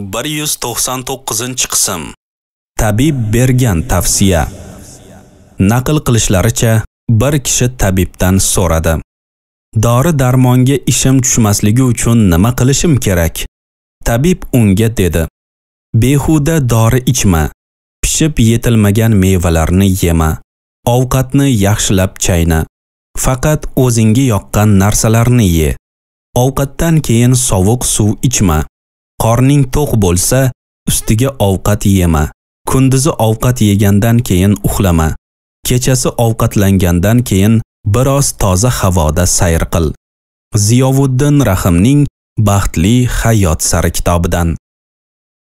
199 qism Tabib bergan tavsiya Naql qilishlaricha bir kishi tabibdan so'radi. Dori darmonga ishim tushmasligi uchun nima qilishim kerak? Tabib unga dedi: Behuda dori ichma. Pishib yetilmagan mevalarni yema. Ovqatni yaxshilab chayna. Faqat o'zingga yoqqan narsalarni ye. Ovqatdan keyin sovuq suv ichma. Qorning to'q bo'lsa, ustiga ovqat yema. Kunduzi ovqat yegandan keyin uxlama. Kechasi ovqatlangandan keyin biroz toza havoda sayr qil. Ziyovuddin Rahimning Baxtli hayot sari kitobidan